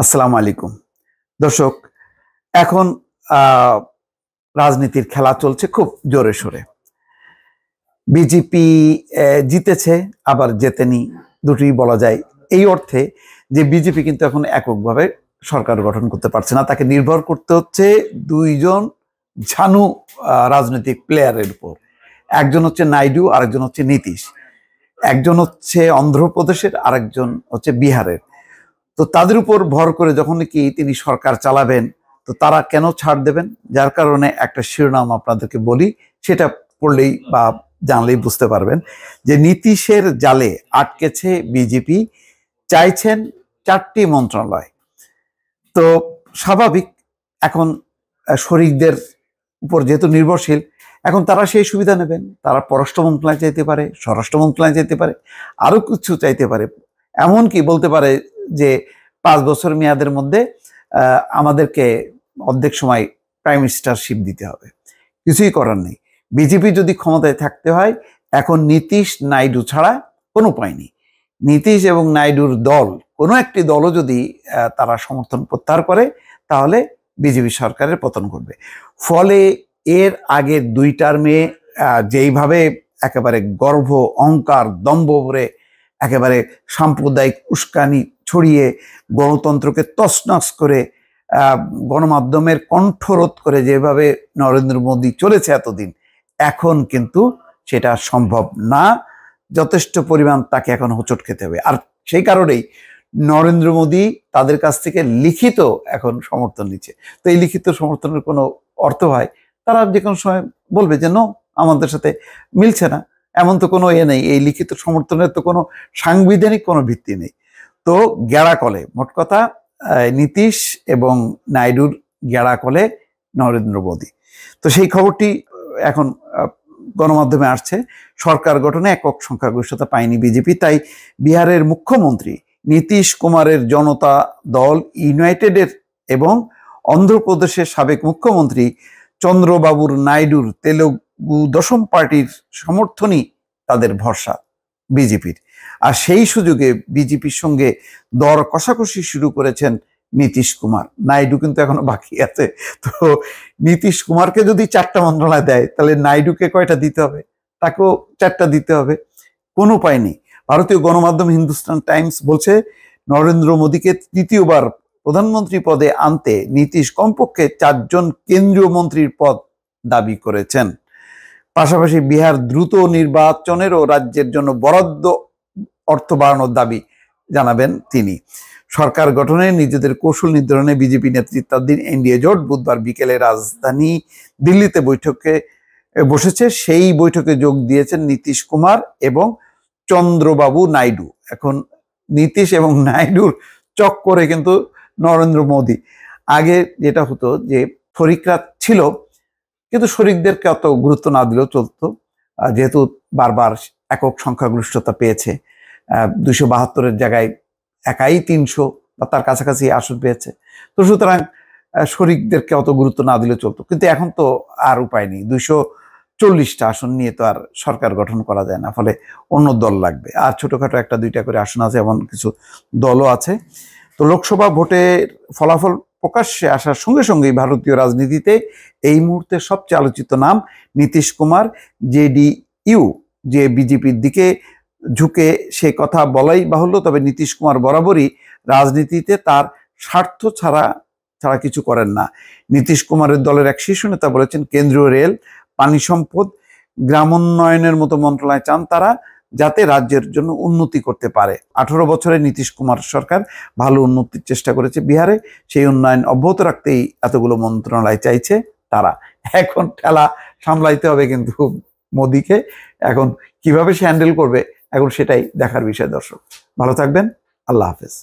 আসসালামু আলাইকুম দর্শক এখন রাজনীতির খেলা চলছে খুব জোরে সোরে বিজেপি জিতেছে আবার জেতেনি দুটি বলা যায় এই অর্থে যে বিজেপি কিন্তু এখন এককভাবে সরকার গঠন করতে পারছে না তাকে নির্ভর করতে হচ্ছে দুইজন ঝানু রাজনৈতিক প্লেয়ারের উপর একজন হচ্ছে নাইডু আরেকজন হচ্ছে নীতিশ একজন হচ্ছে অন্ধ্রপ্রদেশের আরেকজন হচ্ছে বিহারের তো তাদের উপর ভর করে যখন কি তিনি সরকার চালাবেন তো তারা কেন ছাড় দেবেন যার কারণে একটা শিরোনাম আপনাদেরকে বলি সেটা পড়লেই বা জানলেই বুঝতে পারবেন যে নীতিশের জালে আটকেছে বিজেপি চাইছেন চারটি মন্ত্রণালয় তো স্বাভাবিক এখন শরিকদের উপর যেহেতু নির্ভরশীল এখন তারা সেই সুবিধা নেবেন তারা পররাষ্ট্র মন্ত্রণালয় চাইতে পারে স্বরাষ্ট্র মন্ত্রণালয় চাইতে পারে আরও কিছু চাইতে পারে এমন কি বলতে পারে যে পাঁচ বছর মেয়াদের মধ্যে আমাদেরকে অর্ধেক সময় প্রাইম মিনিস্টারশিপ দিতে হবে কিছুই করার নেই বিজেপি যদি ক্ষমতায় থাকতে হয় এখন নীতিশ নাইডু ছাড়া কোনো উপায় নেই নীতিশ এবং নাইডুর দল কোনো একটি দলও যদি তারা সমর্থন প্রত্যাহার করে তাহলে বিজেপি সরকারের পতন ঘটবে ফলে এর আগে দুই টার্মে যেইভাবে একেবারে গর্ভ অহংকার দম্ভ ভরে একেবারে সাম্প্রদায়িক উস্কানি ছড়িয়ে গণতন্ত্রকে তছনছ করে গণমাধ্যমের কণ্ঠরোধ করে যেভাবে নরেন্দ্র মোদী চলেছে এতদিন এখন কিন্তু সেটা সম্ভব না যথেষ্ট পরিমাণ তাকে এখন হোঁচট খেতে হবে আর সেই কারণেই নরেন্দ্র মোদী তাদের কাছ থেকে লিখিত এখন সমর্থন নিচ্ছে তো এই লিখিত সমর্থনের কোনো অর্থ হয় তারা যে কোনো সময় বলবে যে নো আমাদের সাথে মিলছে না এমন তো কোনো এ ইয়ে নেই এই লিখিত সমর্থনের তো কোনো সাংবিধানিক কোনো ভিত্তি নেই তো কলে মোট কথা নীতিশ এবং নাইডুর কলে নরেন্দ্র মোদী তো সেই খবরটি এখন গণমাধ্যমে আসছে সরকার গঠনে একক সংখ্যাগরিষ্ঠতা পায়নি বিজেপি তাই বিহারের মুখ্যমন্ত্রী নীতিশ কুমারের জনতা দল ইউনাইটেডের এবং অন্ধ্রপ্রদেশের সাবেক মুখ্যমন্ত্রী চন্দ্রবাবুর নাইডুর তেলুগ দশম পার্টির সমর্থনই তাদের ভরসা বিজেপির আর সেই সুযোগে বিজেপির সঙ্গে দর কষাকষি শুরু করেছেন নীতিশ কুমার নাইডু কিন্তু এখনো বাকি আছে তো নীতিশ কুমারকে যদি চারটা মন্ত্রণালয় দেয় তাহলে নাইডুকে কয়টা দিতে হবে তাকেও চারটা দিতে হবে কোনো উপায় নেই ভারতীয় গণমাধ্যম হিন্দুস্তান টাইমস বলছে নরেন্দ্র মোদীকে তৃতীয়বার প্রধানমন্ত্রী পদে আনতে নীতিশ কমপক্ষে চারজন কেন্দ্রীয় মন্ত্রীর পদ দাবি করেছেন পাশাপাশি বিহার দ্রুত নির্বাচনেরও রাজ্যের জন্য বরাদ্দ অর্থ বাড়ানোর দাবি জানাবেন তিনি সরকার গঠনে নিজেদের কৌশল নির্ধারণে বিজেপি নেতৃত্বাধীন এনডিএ জোট বুধবার বিকেলে রাজধানী দিল্লিতে বৈঠকে বসেছে সেই বৈঠকে যোগ দিয়েছেন নীতিশ কুমার এবং চন্দ্রবাবু নাইডু এখন নীতিশ এবং নাইডুর চক্করে কিন্তু নরেন্দ্র মোদী আগে যেটা হতো যে ফরিকরা ছিল কিন্তু শরিকদেরকে অত গুরুত্ব না দিলেও চলতো যেহেতু বারবার একক সংখ্যাগরিষ্ঠতা পেয়েছে দুশো বাহাত্তরের জায়গায় একাই তিনশো বা তার কাছাকাছি আসন পেয়েছে তো সুতরাং শরিকদেরকে অত গুরুত্ব না দিলে চলতো কিন্তু এখন তো আর উপায় নেই দুশো চল্লিশটা আসন নিয়ে তো আর সরকার গঠন করা যায় না ফলে অন্য দল লাগবে আর ছোটোখাটো একটা দুইটা করে আসন আছে এমন কিছু দলও আছে তো লোকসভা ভোটের ফলাফল প্রকাশ্যে আসার সঙ্গে সঙ্গেই ভারতীয় রাজনীতিতে এই মুহূর্তে সবচেয়ে আলোচিত নাম নীতিশ কুমার জেডিইউ যে বিজেপির দিকে ঝুঁকে সে কথা বলাই বাহুল্য তবে নীতিশ কুমার বরাবরই রাজনীতিতে তার স্বার্থ ছাড়া ছাড়া কিছু করেন না নীতিশ কুমারের দলের এক শীর্ষ নেতা বলেছেন কেন্দ্রীয় রেল পানি সম্পদ গ্রামোন্নয়নের মতো মন্ত্রণায় চান তারা যাতে রাজ্যের জন্য উন্নতি করতে পারে আঠারো বছরে নীতিশ কুমার সরকার ভালো উন্নতির চেষ্টা করেছে বিহারে সেই উন্নয়ন অব্যাহত রাখতেই এতগুলো মন্ত্রণালয় চাইছে তারা এখন ঠেলা সামলাইতে হবে কিন্তু মোদিকে এখন কিভাবে সে হ্যান্ডেল করবে এখন সেটাই দেখার বিষয় দর্শক ভালো থাকবেন আল্লাহ হাফেজ